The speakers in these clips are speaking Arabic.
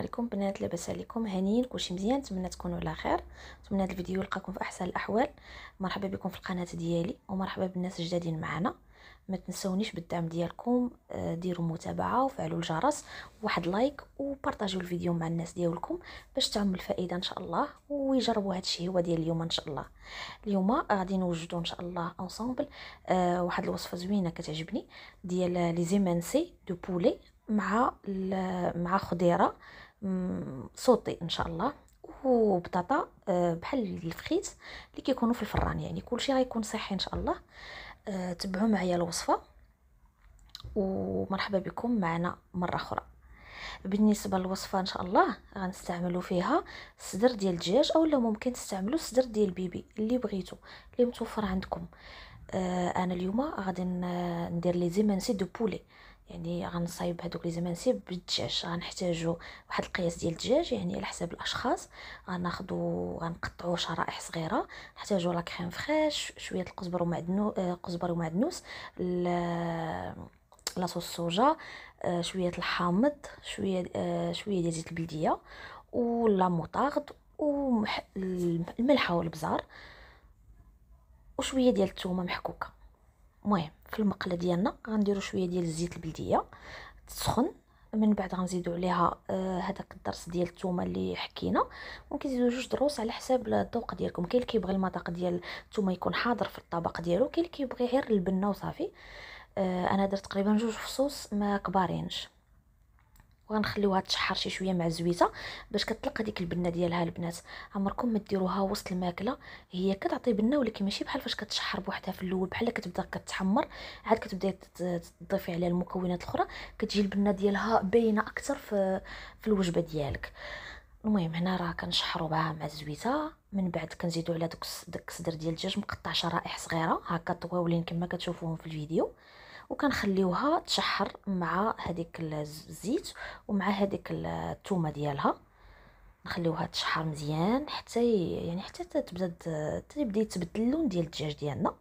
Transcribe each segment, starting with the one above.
عليكم بنات لاباس عليكم هانيين كلشي مزيان نتمنى تكونوا على خير نتمنى هذا الفيديو يلقاكم في احسن الاحوال مرحبا بكم في القناه ديالي ومرحبا بالناس الجدادين معنا ما تنسونيش بالدعم ديالكم آه، ديروا متابعه وفعلوا الجرس واحد لايك وبارطاجيو الفيديو مع الناس ديالكم باش تعم الفائده ان شاء الله ويجربوا هذا الشيء هو ديال اليوم ان شاء الله اليوم غادي نوجدوا ان شاء الله انصامبل آه واحد الوصفه زوينه كتعجبني ديال لي زيمانسي دو بولي مع مع خضيره صوتي ان شاء الله وبطاطا آه، بحال الفخيت اللي كيكونوا في الفران يعني كلشي غيكون صحي ان شاء الله آه، تبعوا معايا الوصفه ومرحبا بكم معنا مره اخرى بالنسبه للوصفه ان شاء الله غنستعملوا فيها صدر ديال الدجاج اولا ممكن تستعملوا الصدر ديال البيبي اللي بغيتو اللي متوفر عندكم آه، انا اليوم غادي ندير لي زيمانسي دو بولي يعني غنصايب هذوك لي زمانسيب بالدجاج غنحتاجو واحد القياس ديال الدجاج يعني على حساب الاشخاص غناخدو غنقطعو شرائح صغيره نحتاجو لا كريم فريش شويه القزبر ومعدنو قزبر ومعدنوس لاصوص الصوجة آه، شويه الحامض شويه آه، شويه ديال زيت البلديه ولا موطارد والملحه والبزار وشويه ديال الثومه محكوكه المهم في المقله ديالنا غنديروا شويه ديال الزيت البلديه تسخن من بعد غنزيدو عليها هذاك آه، الضرس ديال الثومه اللي حكينا ممكن تزيدوا جوج دروس على حساب الذوق ديالكم كاين اللي كيبغي المذاق ديال الثومه يكون حاضر في الطبق ديالو كاين اللي كيبغي غير البنه وصافي آه، انا درت تقريبا جوج فصوص ما كبارينش وغنخليوها تشحر شي شويه مع الزويته باش كطلق هذيك البنه ديالها البنات عمركم ما ديروها وسط الماكله هي كتعطي بنه ولكن ماشي بحال فاش كتشحر بوحدها في الاول بحال كتبدا كتحمر عاد كتبدا تضيفي عليها المكونات الاخرى كتجي البنه ديالها باينه اكثر في في الوجبه ديالك المهم هنا راه كنشحروا بها مع الزويته من بعد كنزيدوا على دوك داك الصدر ديال الدجاج مقطع شرائح صغيره هكا طواولين كما كتشوفوهم في الفيديو وكنخليوها تشحر مع هذيك الزيت ومع هذيك الثومه ديالها نخليوها تشحر مزيان حتى يعني حتى تبدا تبدا يتبدل اللون ديال الدجاج ديالنا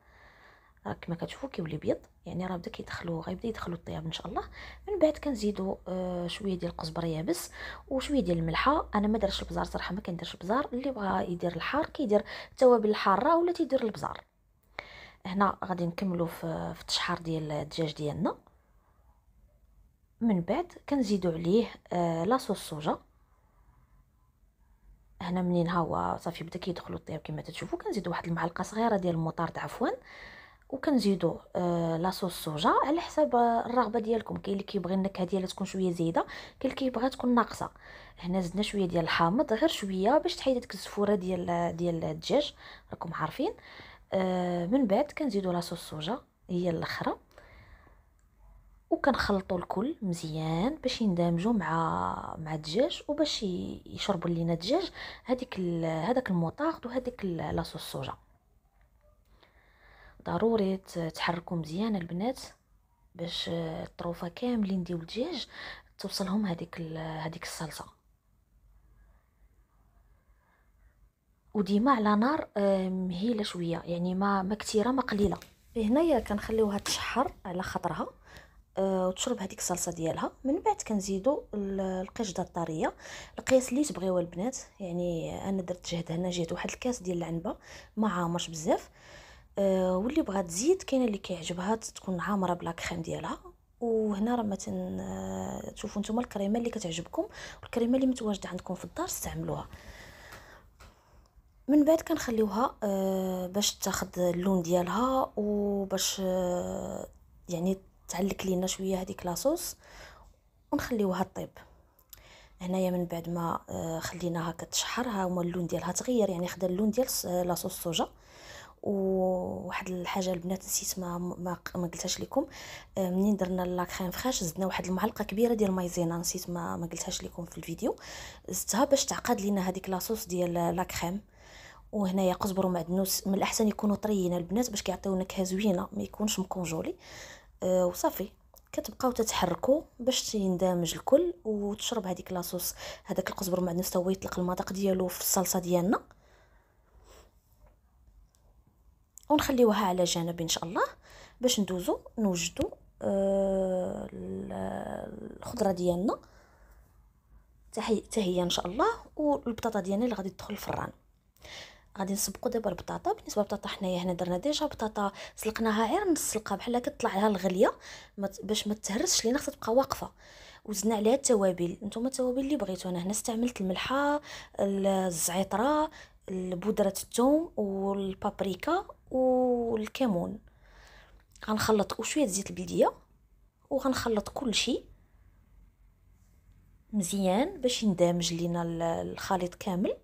راه كما كتشوفوا كيولي بيض يعني راه بدا كيدخلوا غيبدا يدخلوا الطياب ان شاء الله من بعد كنزيدوا آه شويه ديال القزبر يابس وشويه ديال الملحه انا ما درتش البزار صراحه ما كنديرش البزار اللي بغى يدير الحار كيدير التوابل الحاره ولا تيدير البزار هنا غادي نكملوا في التشحار ديال الدجاج ديالنا من بعد كنزيدوا عليه آه لاصوص صوجا هنا منين ها هو صافي بدا كيدخلوا الطياب كما تشوفوا كنزيدوا واحد المعلقه صغيره ديال المطارد عفوا وكنزيدوا آه لاصوص صوجا على حساب الرغبه ديالكم كاين اللي كيبغي النكهه ديالها تكون شويه زايده كاين اللي كيبغيها تكون ناقصه هنا زدنا شويه ديال الحامض غير شويه باش تحيد ديك الزفوره ديال ديال الدجاج راكم عارفين آه آه من بعد كنزيدو لاصوص صوجا هي الاخرى وكنخلطوا الكل مزيان باش يندمجوا مع مع الدجاج وباش يشربوا لينا الدجاج هذيك هذاك الموطارد وهذيك لاصوص صوجا ضروري تحركوا مزيان البنات باش آه، الطروفه كاملين ديال الدجاج توصلهم هذيك هذيك الصلصه وديما على نار مهيله شويه يعني ما ما كثيره ما قليله إيه، هنايا كنخليوها تشحر على خاطرها آه، وتشرب هذيك الصلصه ديالها من بعد كنزيدو القشده الطريه القياس اللي تبغيوه البنات يعني انا درت جهد هنا جهد واحد الكاس ديال العنبه ما عامرش بزاف آه، واللي بغات تزيد كاينه اللي كيعجبها تكون عامره بلا كريم ديالها وهنا راه مثلا تشوفوا آه، نتوما الكريمه اللي كتعجبكم والكريمه اللي متواجده عندكم في الدار استعملوها من بعد كنخليوها آه، باش تاخذ اللون ديالها وباش آه، يعني تعلك لينا شويه هذيك لاصوص ونخليوها طيب هنايا من بعد ما آه، خليناها كتشحر ها هما اللون ديالها تغير يعني خدا اللون ديال لاصوص الصوجه وواحد الحاجه البنات نسيت ما ما, قلتهاش لكم منين درنا لا كريم فريش زدنا واحد المعلقه كبيره ديال مايزينا نسيت ما ما قلتهاش لكم في الفيديو زدتها باش تعقد لينا هذيك لاصوص ديال لا كريم وهنايا قزبر ومعدنوس من الاحسن يكونوا طريين البنات باش كيعطيو نكهه زوينه ما يكونش مكونجولي أه وصافي كتبقاو تتحركوا باش يندمج الكل وتشرب هذيك لاصوص هذاك القزبر معدنوس هو يطلق المذاق ديالو في الصلصه ديالنا ونخليوها على جنب ان شاء الله باش ندوزو نوجدو أه الخضره ديالنا حتى هي ان شاء الله والبطاطا ديالنا اللي غادي تدخل الفران غادي نسبقوا دابا البطاطا بالنسبه للبطاطا حنايا هنا درنا ديجا بطاطا سلقناها غير نص سلقه بحال هكا طلع لها الغليه باش ما تهرسش لينا خصها تبقى واقفه وزدنا عليها التوابل نتوما التوابل اللي بغيتو انا هنا استعملت الملحه الزعتره بودره الثوم والبابريكا والكمون غنخلط وشويه زيت البلديه وغنخلط كل شيء مزيان باش يندمج لينا الخليط كامل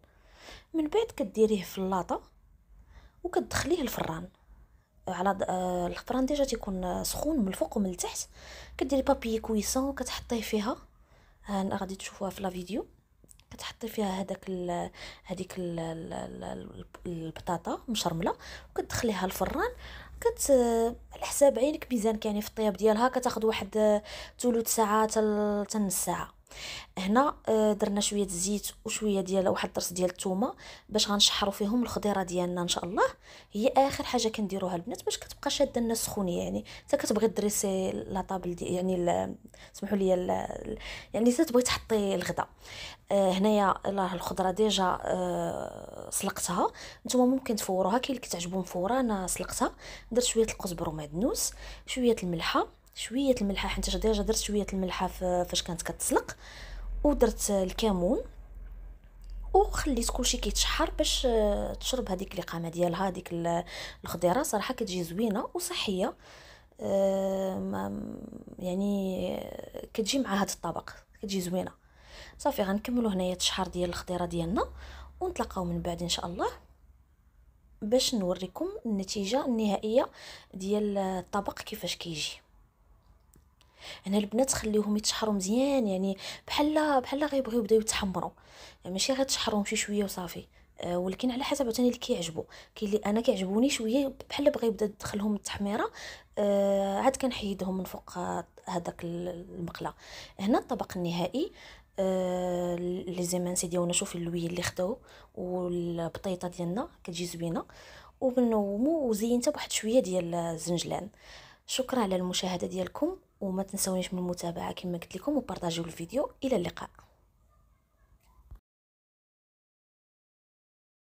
من بعد كديريه في اللاطه وكتدخليه الفران على آه، الفران ديجا تيكون سخون من الفوق ومن التحت كديري بابي كويسون كتحطيه فيها ها غادي تشوفوها في لا فيديو كتحطي فيها هذاك هذيك البطاطا مشرمله وكتدخليها الفران كت على حساب عينك ميزانك يعني في الطياب ديالها كتاخد واحد ثلث آه، ساعه حتى نص ساعه هنا آه، درنا شويه الزيت وشويه ديال واحد الضرس ديال الثومه باش غنشحروا فيهم الخضيره ديالنا ان شاء الله هي اخر حاجه كنديروها البنات باش كتبقى شاده لنا سخونيه يعني حتى كتبغي دريسي لا طابل دي يعني سمحوا لي يعني تبغي تحطي الغداء آه، هنايا راه الخضره ديجا آه، سلقتها نتوما ممكن تفوروها كاين اللي كتعجبو مفوره انا سلقتها درت شويه القزبر ومعدنوس شويه الملحه شويه الملحه حيت ديجا درت شويه الملحه فاش كانت كتسلق ودرت الكمون وخليت كلشي كيتشحر باش آه، تشرب هذيك القامه ديالها هذيك الخضيره صراحه كتجي زوينه وصحيه آه، يعني آه، كتجي مع هذا الطبق كتجي زوينه صافي غنكملوا هنايا التشحر ديال الخضيره ديالنا ونتلاقاو من بعد ان شاء الله باش نوريكم النتيجه النهائيه ديال الطبق كيفاش كيجي هنا البنات خليهم يتشحروا مزيان يعني بحال بحال غيبغيو يبداو يتحمروا يعني ماشي غتشحرهم شي شويه وصافي أه ولكن على حسب عاوتاني اللي كيعجبو كاين اللي انا كيعجبوني شويه بحال بغا يبدا يدخلهم التحميره أه عاد كنحيدهم من فوق هذاك المقله هنا الطبق النهائي أه لي زيمانسي ديالنا شوفي اللوي اللي خداو والبطيطه ديالنا كتجي زوينه وبنومو وزينتها بواحد شويه ديال الزنجلان شكرا على المشاهده ديالكم وما تنسونيش من المتابعه كما قلت لكم وبارطاجيو الفيديو الى اللقاء